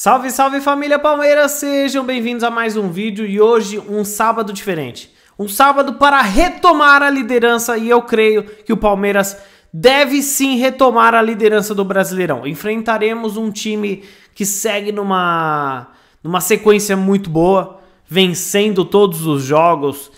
Salve, salve família Palmeiras, sejam bem-vindos a mais um vídeo e hoje um sábado diferente. Um sábado para retomar a liderança e eu creio que o Palmeiras deve sim retomar a liderança do Brasileirão. Enfrentaremos um time que segue numa, numa sequência muito boa, vencendo todos os jogos,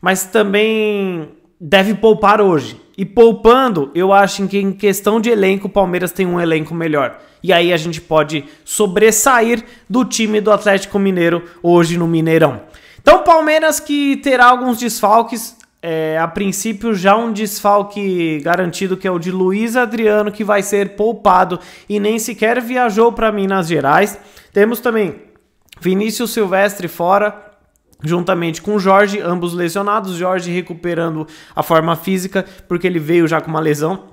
mas também deve poupar hoje. E poupando, eu acho que em questão de elenco, o Palmeiras tem um elenco melhor. E aí a gente pode sobressair do time do Atlético Mineiro hoje no Mineirão. Então, Palmeiras que terá alguns desfalques. É, a princípio, já um desfalque garantido que é o de Luiz Adriano, que vai ser poupado e nem sequer viajou para Minas Gerais. Temos também Vinícius Silvestre fora, juntamente com Jorge, ambos lesionados, Jorge recuperando a forma física, porque ele veio já com uma lesão,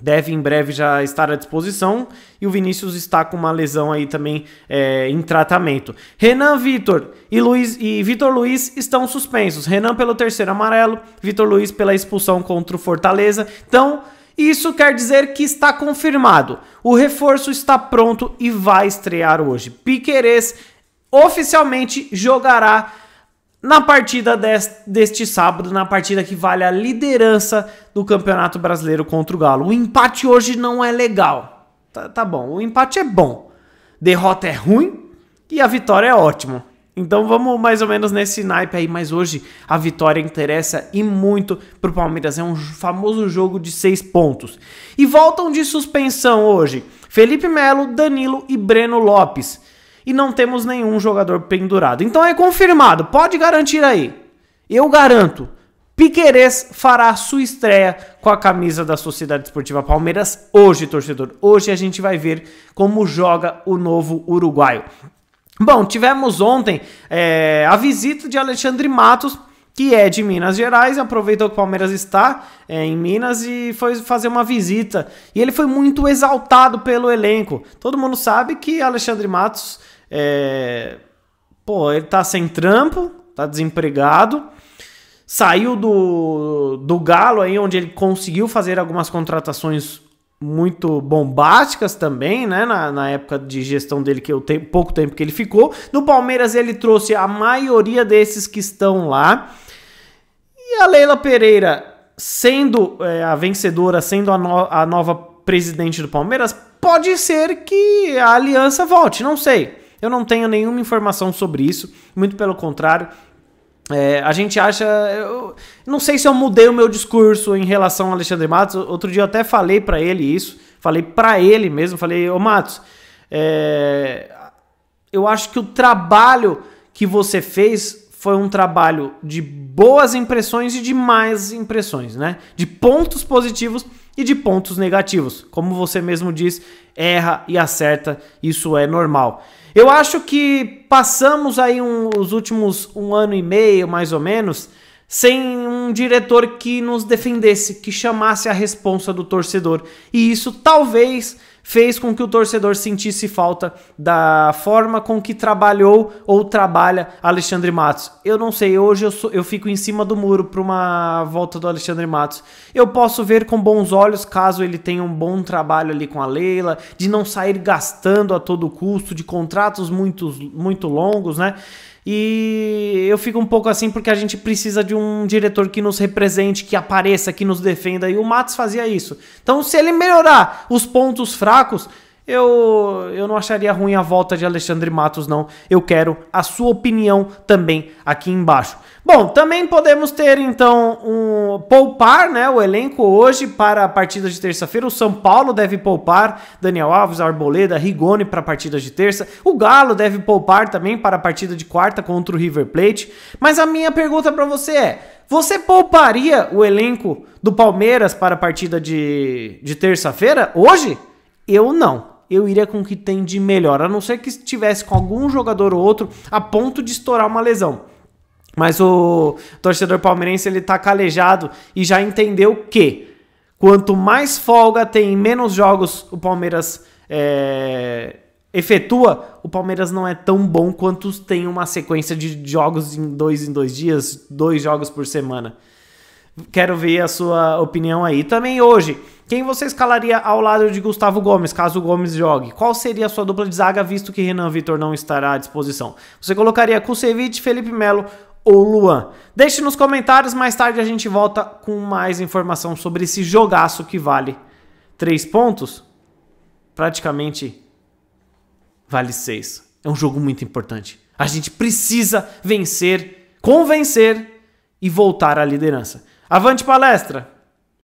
deve em breve já estar à disposição, e o Vinícius está com uma lesão aí também é, em tratamento. Renan Vitor e, Luiz, e Vitor Luiz estão suspensos, Renan pelo terceiro amarelo, Vitor Luiz pela expulsão contra o Fortaleza, então... Isso quer dizer que está confirmado. O reforço está pronto e vai estrear hoje. Piquerez oficialmente jogará na partida deste sábado, na partida que vale a liderança do Campeonato Brasileiro contra o Galo. O empate hoje não é legal. Tá, tá bom, o empate é bom. Derrota é ruim e a vitória é ótimo. Então vamos mais ou menos nesse naipe aí, mas hoje a vitória interessa e muito pro Palmeiras. É um famoso jogo de seis pontos. E voltam de suspensão hoje Felipe Melo, Danilo e Breno Lopes e não temos nenhum jogador pendurado. Então é confirmado, pode garantir aí. Eu garanto. Piquerez fará sua estreia com a camisa da Sociedade Esportiva Palmeiras hoje, torcedor. Hoje a gente vai ver como joga o novo uruguaio. Bom, tivemos ontem é, a visita de Alexandre Matos que é de Minas Gerais, aproveitou que o Palmeiras está é, em Minas e foi fazer uma visita. E ele foi muito exaltado pelo elenco. Todo mundo sabe que Alexandre Matos é, pô, ele tá sem trampo, tá desempregado. Saiu do, do Galo aí, onde ele conseguiu fazer algumas contratações muito bombásticas também, né? Na, na época de gestão dele, que o tempo pouco tempo que ele ficou. No Palmeiras ele trouxe a maioria desses que estão lá. E a Leila Pereira, sendo é, a vencedora, sendo a, no, a nova presidente do Palmeiras, pode ser que a aliança volte, não sei. Eu não tenho nenhuma informação sobre isso, muito pelo contrário. É, a gente acha. Eu, não sei se eu mudei o meu discurso em relação ao Alexandre Matos. Outro dia eu até falei para ele isso. Falei para ele mesmo. Falei, ô Matos, é, eu acho que o trabalho que você fez foi um trabalho de boas impressões e de más impressões, né? De pontos positivos e de pontos negativos. Como você mesmo diz, erra e acerta, isso é normal. Eu acho que passamos aí um, os últimos um ano e meio, mais ou menos, sem um diretor que nos defendesse, que chamasse a responsa do torcedor. E isso talvez fez com que o torcedor sentisse falta da forma com que trabalhou ou trabalha Alexandre Matos. Eu não sei, hoje eu, sou, eu fico em cima do muro para uma volta do Alexandre Matos. Eu posso ver com bons olhos caso ele tenha um bom trabalho ali com a Leila, de não sair gastando a todo custo, de contratos muito, muito longos, né? E eu fico um pouco assim porque a gente precisa de um diretor que nos represente, que apareça, que nos defenda. E o Matos fazia isso. Então, se ele melhorar os pontos fracos, eu, eu não acharia ruim a volta de Alexandre Matos, não. Eu quero a sua opinião também aqui embaixo. Bom, também podemos ter então um poupar, né, o elenco hoje para a partida de terça-feira. O São Paulo deve poupar Daniel Alves, Arboleda, Rigoni para a partida de terça. O Galo deve poupar também para a partida de quarta contra o River Plate. Mas a minha pergunta para você é: você pouparia o elenco do Palmeiras para a partida de, de terça-feira hoje? Eu não eu iria com o que tem de melhor, a não ser que estivesse com algum jogador ou outro a ponto de estourar uma lesão. Mas o torcedor palmeirense ele tá calejado e já entendeu que quanto mais folga tem, menos jogos o Palmeiras é, efetua, o Palmeiras não é tão bom quanto tem uma sequência de jogos em dois em dois dias, dois jogos por semana. Quero ver a sua opinião aí. Também hoje, quem você escalaria ao lado de Gustavo Gomes, caso o Gomes jogue? Qual seria a sua dupla de zaga, visto que Renan Vitor não estará à disposição? Você colocaria Kusevich, Felipe Melo ou Luan. Deixe nos comentários, mais tarde a gente volta com mais informação sobre esse jogaço que vale 3 pontos. Praticamente vale 6. É um jogo muito importante. A gente precisa vencer, convencer e voltar à liderança. Avante palestra!